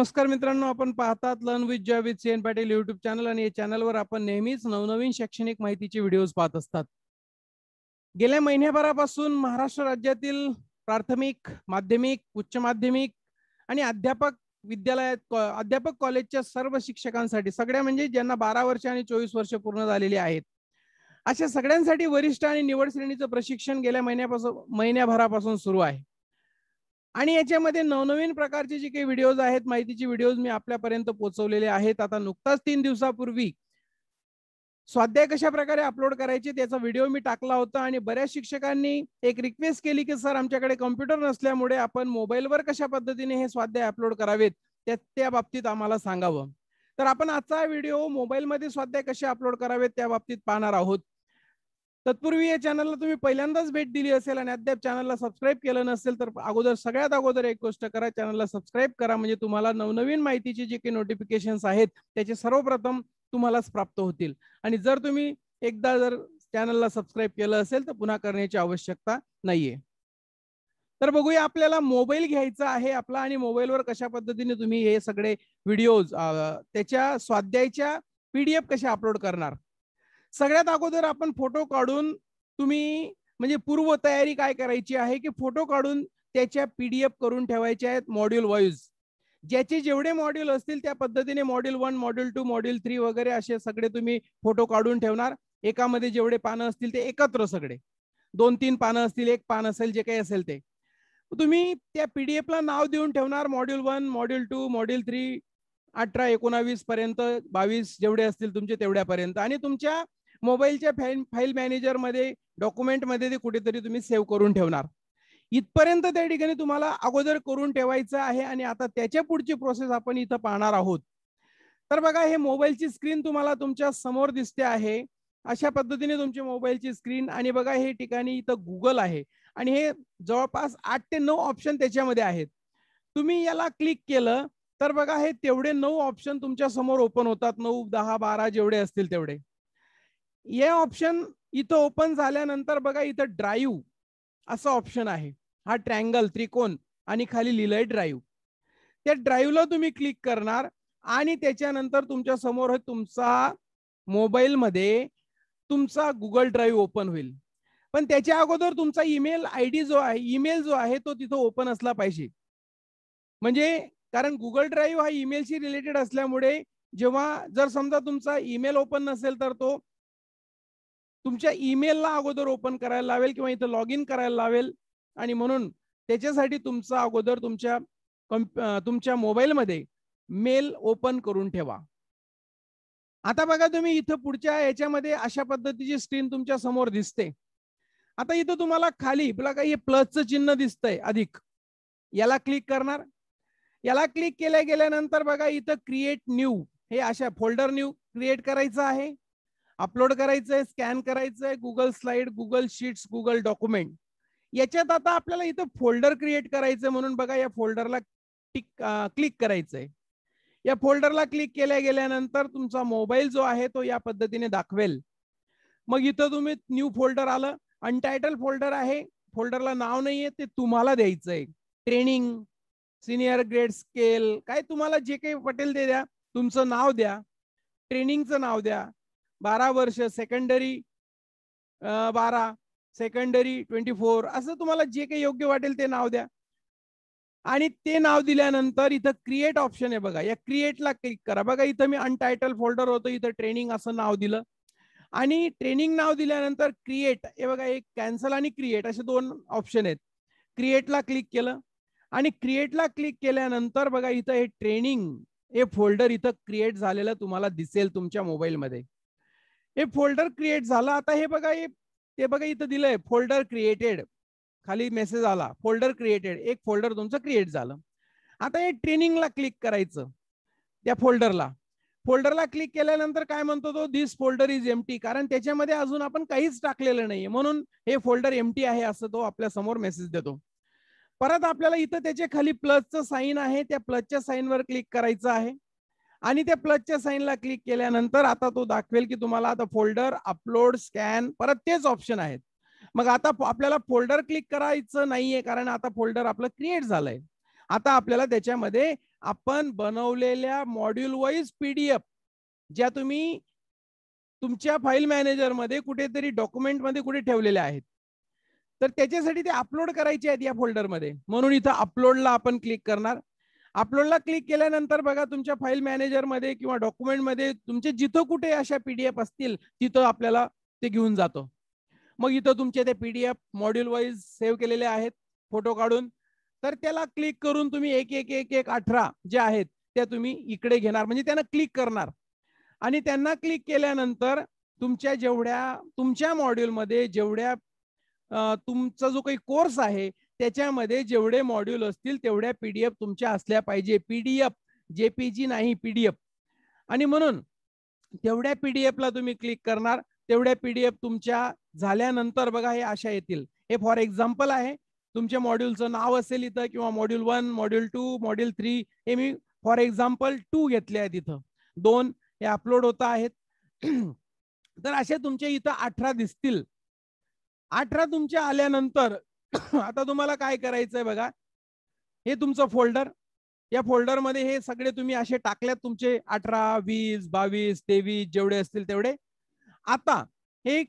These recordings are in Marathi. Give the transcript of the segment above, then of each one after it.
नमस्कार मित्रांनो आपण पाहतात learn with Jay with C N Patil YouTube channel आणि या चॅनलवर आपण नेहमीच नवनवीन शैक्षणिक माहितीचे व्हिडिओज पाहत असतात गेल्या महिन्याभरापासून महाराष्ट्र राज्यातील प्राथमिक माध्यमिक उच्च माध्यमिक आणि अध्यापक विद्यालयात अध्यापक कॉलेजच्या सर्व शिक्षकांसाठी सगळ्या म्हणजे ज्यांना बारा वर्ष आणि चोवीस वर्ष पूर्ण झालेली आहेत अशा सगळ्यांसाठी वरिष्ठ आणि निवड श्रेणीचं प्रशिक्षण गेल्या महिन्यापासून महिन्याभरापासून सुरू आहे आणि याच्यामध्ये नवनवीन प्रकारचे जे काही व्हिडिओज आहेत माहितीचे व्हिडिओज मी आपल्यापर्यंत पोहोचवलेले आहेत आता नुकताच तीन दिवसापूर्वी स्वाध्याय कशा प्रकारे अपलोड करायचे त्याचा व्हिडिओ मी टाकला होता आणि बऱ्याच शिक्षकांनी एक रिक्वेस्ट केली की सर आमच्याकडे कम्प्युटर नसल्यामुळे आपण मोबाईलवर कशा पद्धतीने हे स्वाध्याय अपलोड करावेत त्या त्या बाबतीत आम्हाला सांगावं तर आपण आजचा व्हिडिओ मोबाईलमध्ये स्वाध्याय कसे अपलोड करावेत त्या बाबतीत पाहणार आहोत तत्पूर्वी या चॅनलला तुम्ही पहिल्यांदाच भेट दिली असेल आणि अद्याप चॅनलला सबस्क्राईब केलं नसेल तर अगोदर सगळ्यात अगोदर एक गोष्ट करा चॅनलला सबस्क्राईब करा म्हणजे तुम्हाला नवनवीन माहितीचे जे काही नोटिफिकेशन आहेत त्याचे सर्वप्रथम तुम्हालाच प्राप्त होतील आणि जर तुम्ही एकदा जर चॅनलला सबस्क्राईब केलं असेल तर पुन्हा करण्याची आवश्यकता नाहीये तर बघूया आपल्याला मोबाईल घ्यायचा आहे आपला आणि मोबाईलवर कशा पद्धतीने तुम्ही हे सगळे व्हिडिओज त्याच्या स्वाध्यायच्या पीडीएफ कशा अपलोड करणार सगळ्यात अगोदर आपण फोटो काढून तुम्ही म्हणजे पूर्व तयारी काय करायची आहे की फोटो काढून त्याच्या पीडीएफ करून ठेवायच्या आहेत मॉड्यूल वाईज ज्याचे जेवढे मॉड्यूल असतील त्या पद्धतीने module one module two module three वगैरे असे सगळे तुम्ही फोटो काढून ठेवणार एकामध्ये जेवढे पानं असतील ते एकत्र सगळे दोन तीन पानं असतील एक पान असेल जे काही असेल ते तुम्ही त्या पीडीएफला नाव देऊन ठेवणार module one module two module three अठरा एकोणावीस पर्यंत बावीस जेवढे असतील तुमचे तेवढ्यापर्यंत आणि तुमच्या मोबाईलच्या फाईल फाईल मॅनेजरमध्ये डॉक्युमेंटमध्ये ते कुठेतरी तुम्ही सेव्ह करून ठेवणार इथपर्यंत त्या ठिकाणी तुम्हाला अगोदर करून ठेवायचं आहे आणि आता त्याच्या पुढची प्रोसेस आपण इथं पाहणार आहोत तर बघा हे मोबाईलची स्क्रीन तुम्हाला तुमच्या समोर दिसते आहे अशा पद्धतीने तुमची मोबाईलची स्क्रीन आणि बघा हे ठिकाणी इथं गुगल आहे आणि हे जवळपास आठ ते नऊ ऑप्शन त्याच्यामध्ये आहेत तुम्ही याला क्लिक केलं तर बघा हे तेवढे नऊ ऑप्शन तुमच्या समोर ओपन होतात नऊ दहा बारा जेवढे असतील तेवढे हे ऑप्शन इथं ओपन झाल्यानंतर बघा इथं ड्राईव्ह असं ऑप्शन आहे हा ट्रँगल त्रिकोण आणि खाली लिहिलंय ड्राईव्ह त्या ड्राईव्हला तुम्ही क्लिक करणार आणि त्याच्यानंतर तुमच्या समोर तुमचा मोबाईलमध्ये तुमचा गुगल ड्राईव्ह ओपन होईल पण त्याच्या अगोदर तुमचा ईमेल आय जो आहे ईमेल जो आहे तो तिथं ओपन असला पाहिजे म्हणजे कारण गुगल ड्राईव्ह हा ईमेलशी रिलेटेड असल्यामुळे जेव्हा जर समजा तुमचा ईमेल ओपन नसेल तर तो तुमच्या ईमेलला अगोदर ओपन करायला लावेल किंवा इथं लॉग इन करायला लावेल आणि म्हणून त्याच्यासाठी तुमचा अगोदर तुमच्या कम्प तुमच्या मोबाईलमध्ये मेल ओपन करून ठेवा आता बघा तुम्ही इथं पुढच्या याच्यामध्ये अशा पद्धतीची स्क्रीन तुमच्या समोर दिसते आता इथं तुम्हाला खाली बघा हे प्लसचं चिन्ह दिसतंय अधिक याला क्लिक करणार याला क्लिक केल्या गेल्यानंतर बघा इथं क्रिएट न्यू हे अशा फोल्डर न्यू क्रिएट करायचं आहे अपलोड करायचंय स्कॅन करायचंय Google slide Google sheets Google document याच्यात आता आपल्याला इथं फोल्डर क्रिएट करायचंय म्हणून बघा या फोल्डरला टिक क्लिक करायचंय या फोल्डरला क्लिक केल्या गेल्यानंतर तुमचा मोबाईल जो आहे तो या पद्धतीने दाखवेल मग इथं तुम्ही न्यू फोल्डर आलं अनटायटल फोल्डर आहे फोल्डरला नाव नाहीये ते तुम्हाला द्यायचंय ट्रेनिंग सिनियर ग्रेड स्केल काय तुम्हाला जे काही पटेल ते द्या तुमचं नाव द्या ट्रेनिंगचं नाव द्या बारा वर्ष सेकंडरी बारा सेकंडरी ट्वेंटी फोर असं तुम्हाला जे काही योग्य वाटेल ते नाव द्या आणि ते नाव दिल्यानंतर इथं क्रिएट ऑप्शन आहे बघा या क्रिएटला क्लिक करा बघा इथं मी अनटायटल फोल्डर होतो इथं ट्रेनिंग असं नाव दिलं आणि ट्रेनिंग नाव दिल्यानंतर क्रिएट हे बघा एक कॅन्सल आणि क्रिएट असे दोन ऑप्शन आहेत क्रिएटला क्लिक केलं आणि क्रिएटला क्लिक केल्यानंतर बघा इथं हे ट्रेनिंग हे फोल्डर इथं क्रिएट झालेलं तुम्हाला दिसेल तुमच्या मोबाईलमध्ये हे फोल्डर क्रिएट झाला आता हे बघा ते बघा इथं दिलंय फोल्डर क्रिएटेड खाली मेसेज आला फोल्डर क्रिएटेड एक फोल्डर तुमचं क्रिएट झालं आता हे ट्रेनिंगला क्लिक करायचं त्या फोल्डरला फोल्डरला क्लिक केल्यानंतर काय म्हणतो तो दिस फोल्डर इज एमटी कारण त्याच्यामध्ये अजून आपण काहीच टाकलेलं नाहीये म्हणून हे फोल्डर एमटी आहे असं तो आपल्या समोर मेसेज देतो परत आपल्याला इथं त्याच्या खाली प्लसचं साईन आहे त्या प्लसच्या साईनवर क्लिक करायचं आहे आणि त्या प्लसच्या साईनला क्लिक केल्यानंतर आता तो दाखवेल की तुम्हाला आता फोल्डर अपलोड स्कॅन परत तेच ऑप्शन आहेत मग आता आपल्याला फोल्डर क्लिक करायचं नाहीये कारण आता फोल्डर आपलं क्रिएट झालंय आता आपल्याला त्याच्यामध्ये आपण बनवलेल्या मॉड्यूल वाईज पीडीएफ ज्या तुम्ही तुमच्या फाईल मॅनेजरमध्ये कुठेतरी डॉक्युमेंटमध्ये कुठे ठेवलेल्या आहेत तर त्याच्यासाठी ते अपलोड करायचे आहेत या फोल्डरमध्ये म्हणून इथं अपलोडला आपण क्लिक करणार अपलोडला क्लिक केल्यानंतर बघा तुमच्या फाईल मॅनेजरमध्ये किंवा डॉक्युमेंटमध्ये तुमचे जिथं कुठे अशा पीडीएफ असतील तिथं आपल्याला ते घेऊन जातो मग इथं तुमचे ते पीडीएफ मॉड्यूल वाईज सेव्ह केलेले आहेत फोटो काढून तर त्याला क्लिक करून तुम्ही एक एक एक एक अठरा जे आहेत त्या तुम्ही इकडे घेणार म्हणजे त्यांना क्लिक करणार आणि त्यांना क्लिक केल्यानंतर तुमच्या जेवढ्या तुमच्या मॉड्यूलमध्ये जेवढ्या तुमचा जो काही कोर्स आहे त्याच्यामध्ये जेवढे मॉड्यूल असतील तेवढ्या पीडीएफ तुमच्या असल्या पाहिजे पीडीएफ जेपीजी नाही पीडीएफ आणि म्हणून तेवढ्या पीडीएफला तुम्ही क्लिक करणार तेवढ्या पीडीएफ तुमच्या झाल्यानंतर बघा हे अशा येतील हे फॉर एक्झाम्पल आहे तुमच्या मॉड्यूलचं नाव असेल इथं किंवा module one module two module three हे मी फॉर एक्झाम्पल टू घेतले आहेत इथं दोन हे अपलोड होत आहेत तर असे तुमचे इथं अठरा दिसतील अठरा तुमच्या आल्यानंतर आता तुम्हाला काय करायचंय बघा हे तुमचं फोल्डर या फोल्डरमध्ये हे सगळे तुम्ही असे टाकल्यात तुमचे अठरा वीस बावीस तेवीस जेवढे असतील तेवढे आता हे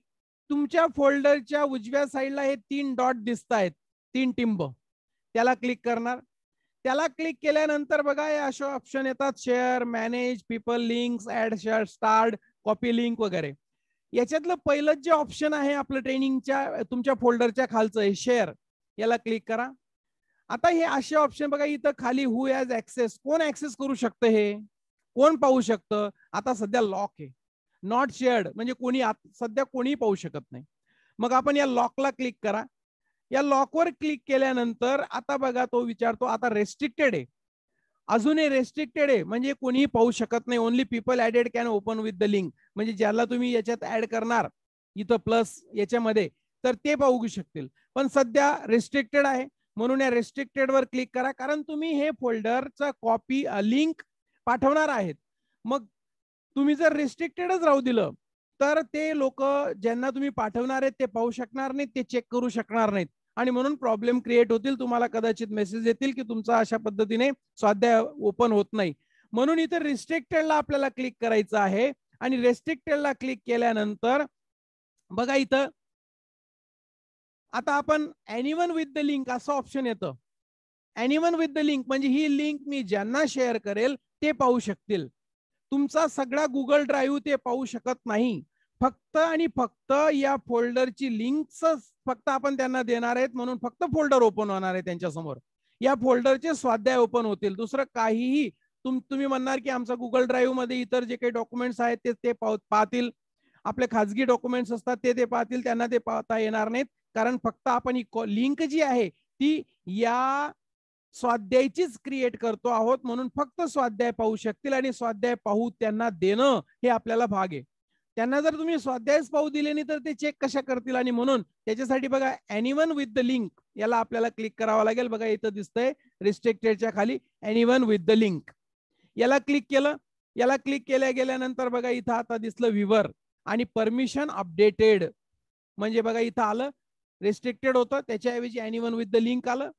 तुमच्या फोल्डरच्या उजव्या साईडला हे तीन डॉट दिसत आहेत तीन टिंब त्याला क्लिक करणार त्याला क्लिक केल्यानंतर बघा हे असे ऑप्शन येतात share manage people links add share start copy link वगैरे याच्यातलं पहिलं जे ऑप्शन आहे आपलं ट्रेनिंगच्या तुमच्या फोल्डरच्या खालचं हे शेअर याला क्लिक करा आता हे असे ऑप्शन बघा इथं खाली हु हॅज ऍक्सेस कोण ऍक्सेस करू शकतं हे कोण पाहू शकतं आता सध्या लॉक आहे नॉट शेअर्ड म्हणजे कोणी सध्या कोणी पाहू शकत नाही मग आपण या लॉकला क्लिक करा या लॉकवर क्लिक केल्यानंतर आता बघा तो विचारतो आता रेस्ट्रिक्टेड आहे अजूनही रेस्ट्रिक्टेड आहे म्हणजे कोणीही पाहू शकत नाही only people added can open with the link म्हणजे ज्याला तुम्ही याच्यात ऍड करणार इथं प्लस याच्यामध्ये तर ते पाहू शकतील पण सध्या रेस्ट्रिक्टेड आहे म्हणून या रेस्ट्रिक्टेड वर क्लिक करा कारण तुम्ही हे फोल्डरचा कॉपी लिंक पाठवणार आहेत मग तुम्ही जर रेस्ट्रिक्टेडच राहू दिलं तर ते लोक ज्यांना तुम्ही पाठवणार आहेत ते पाहू शकणार नाहीत ते चेक करू शकणार नाहीत आणि म्हणून प्रॉब्लेम क्रिएट होतील तुम्हाला कदाचित मेसेज येतील की तुमचा अशा पद्धतीने स्वाध्याय ओपन होत नाही म्हणून इथे रिस्ट्रिक्टेडला आपल्याला क्लिक करायचं आहे आणि रेस्ट्रिक्टेडला क्लिक केल्यानंतर बघा इथं आता आपण एनिवन विथ द लिंक असं ऑप्शन येतं एनिवन विथ द लिंक म्हणजे ही लिंक मी ज्यांना शेअर करेल ते पाहू शकतील तुमचा सगळा गुगल ड्राईव्ह ते पाहू शकत नाही फक्त आणि फक्त या फोल्डरची लिंक्स फक्त आपण त्यांना देणार आहेत म्हणून फक्त फोल्डर ओपन होणार आहे त्यांच्या समोर या फोल्डरचे स्वाध्याय ओपन होतील दुसरं काहीही तुम तुम्ही म्हणणार की आमचा गुगल ड्राईव्ह मध्ये इतर जे काही डॉक्युमेंट्स आहेत ते ते पाहतील आपले खाजगी डॉक्युमेंट्स असतात ते ते पाहतील त्यांना ते पाहता येणार नाहीत कारण फक्त आपण ही लिंक जी आहे ती या स्वाध्यायचीच क्रिएट करतो आहोत म्हणून फक्त स्वाध्याय पाहू शकतील आणि स्वाध्याय पाहू त्यांना देणं हे आपल्याला भाग आहे त्यांना जर तुम्ही स्वाध्यायच पाहू दिले नाही तर ते चेक कशा करतील आणि म्हणून त्याच्यासाठी बघा एनिवन विथ द लिंक याला आपल्याला क्लिक करावं लागेल बघा इथं दिसतंय रिस्ट्रिक्टेडच्या खाली एनिवन विथ द लिंक याला क्लिक केलं याला क्लिक केल्या गेल्यानंतर बघा इथं आता दिसलं विवर आणि परमिशन अपडेटेड म्हणजे बघा इथं आलं रिस्ट्रिक्टेड होतं त्याच्याऐवजी एनिवन विथ द लिंक आलं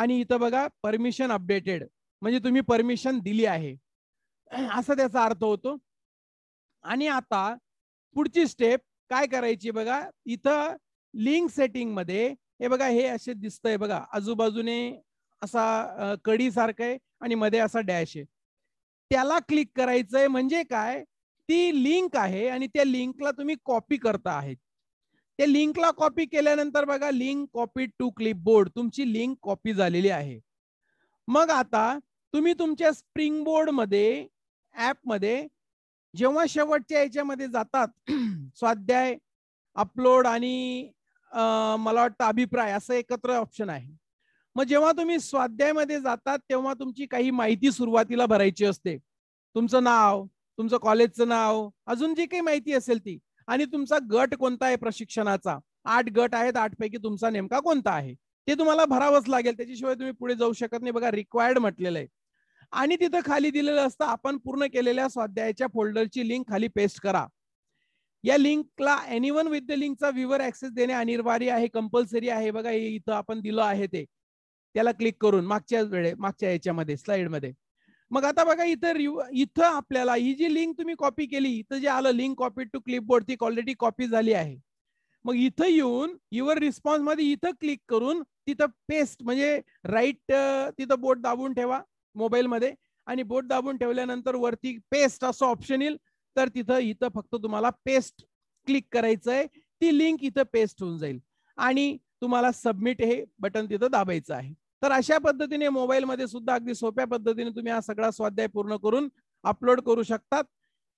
आणि इथं बघा परमिशन अपडेटेड म्हणजे तुम्ही परमिशन दिली आहे असा त्याचा अर्थ होतो आणि आता पुढची स्टेप काय करायची बघा इथं लिंक सेटिंग मध्ये हे बघा हे असे दिसतंय बघा आजूबाजूने असा कडी सारखं आहे आणि मध्ये असा डॅश आहे त्याला क्लिक करायचंय म्हणजे काय ती लिंक आहे आणि त्या लिंकला तुम्ही कॉपी करता आहेत त्या लिंकला कॉपी केल्यानंतर बघा link copy to clipboard तुमची लिंक कॉपी झालेली आहे मग आता तुम्ही तुमच्या स्प्रिंग बोर्ड मध्ये ऍप मध्ये जेव्हा शेवटच्या याच्यामध्ये जातात स्वाध्याय अपलोड आणि मला वाटतं अभिप्राय असं एकत्र ऑप्शन आहे मग जेव्हा तुम्ही स्वाध्यायमध्ये जातात तेव्हा तुमची काही माहिती सुरुवातीला भरायची असते तुमचं नाव तुमचं कॉलेजचं नाव अजून जी काही माहिती असेल ती आणि तुमचा गट कोणता आहे प्रशिक्षणाचा आठ गट आहेत आठ पैकी तुमचा नेमका कोणता आहे ते तुम्हाला भरावंच लागेल त्याच्याशिवाय तुम्ही पुढे जाऊ शकत नाही बघा रिक्वायर्ड म्हटलेलं आहे आणि तिथं खाली दिलेलं असतं आपण पूर्ण केलेल्या स्वाध्यायाच्या फोल्डरची लिंक खाली पेस्ट करा या लिंकला एनिवन विथ द लिंकचा विवर ऍक्सेस देणे अनिवार्य आहे कंपल्सरी आहे बघा हे इथं आपण दिलं आहे ते त्याला क्लिक करून मागच्या वेळे मागच्या याच्यामध्ये स्लाइडमध्ये मग आता बघा इथं इथं आपल्याला ही जी लिंक तुम्ही कॉपी केली इथं जे आलं लिंक कॉपी टू क्लिपबोर्ड ती ऑलरेडी कॉपी झाली आहे मग इथं येऊन युवर रिस्पॉन्स मध्ये इथं क्लिक करून तिथं पेस्ट म्हणजे राईट तिथं बोर्ड दाबून ठेवा मोबाईलमध्ये आणि बोट दाबून ठेवल्यानंतर वरती पेस्ट असं ऑप्शन येईल तर तिथं इथं फक्त तुम्हाला पेस्ट क्लिक करायचं आहे ती लिंक इथं पेस्ट होऊन जाईल आणि तुम्हाला सबमिट हे बटन तिथं दाबायचं आहे तर अशा पद्धतीने मोबाईलमध्ये सुद्धा अगदी सोप्या पद्धतीने तुम्ही हा सगळा स्वाध्याय पूर्ण करून अपलोड करू शकतात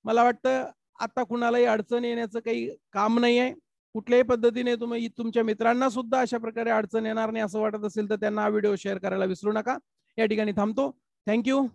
मला वाटतं आता कुणालाही अडचण येण्याचं काही काम नाही आहे कुठल्याही पद्धतीने तुम्ही तुमच्या मित्रांना सुद्धा अशा प्रकारे अडचण येणार नाही असं वाटत असेल तर त्यांना हा व्हिडिओ शेअर करायला विसरू नका या ठिकाणी थांबतो Thank you.